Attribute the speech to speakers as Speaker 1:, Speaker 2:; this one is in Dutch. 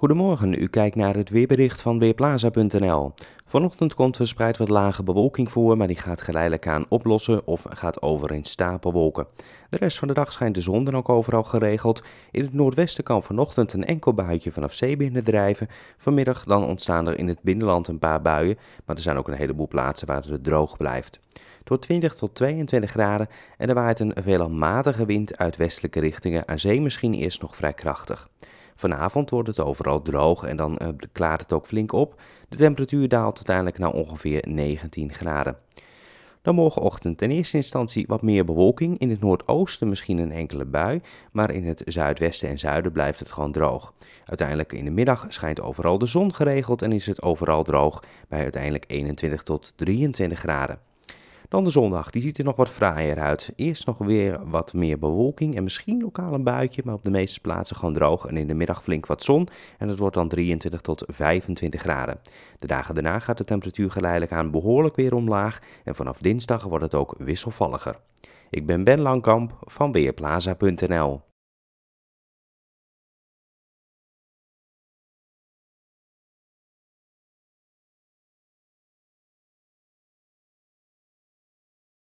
Speaker 1: Goedemorgen, u kijkt naar het weerbericht van Weerplaza.nl. Vanochtend komt verspreid wat lage bewolking voor, maar die gaat geleidelijk aan oplossen of gaat over in stapelwolken. De rest van de dag schijnt de zon dan ook overal geregeld. In het noordwesten kan vanochtend een enkel buitje vanaf zee binnendrijven. Vanmiddag dan ontstaan er in het binnenland een paar buien, maar er zijn ook een heleboel plaatsen waar het droog blijft. Tot 20 tot 22 graden en er waait een veelal matige wind uit westelijke richtingen, aan zee misschien eerst nog vrij krachtig. Vanavond wordt het overal droog en dan uh, klaart het ook flink op. De temperatuur daalt uiteindelijk naar ongeveer 19 graden. Dan morgenochtend in eerste instantie wat meer bewolking. In het noordoosten misschien een enkele bui, maar in het zuidwesten en zuiden blijft het gewoon droog. Uiteindelijk in de middag schijnt overal de zon geregeld en is het overal droog bij uiteindelijk 21 tot 23 graden. Dan de zondag, die ziet er nog wat fraaier uit. Eerst nog weer wat meer bewolking en misschien lokaal een buitje, maar op de meeste plaatsen gewoon droog en in de middag flink wat zon. En het wordt dan 23 tot 25 graden. De dagen daarna gaat de temperatuur geleidelijk aan behoorlijk weer omlaag en vanaf dinsdag wordt het ook wisselvalliger. Ik ben Ben Langkamp van Weerplaza.nl.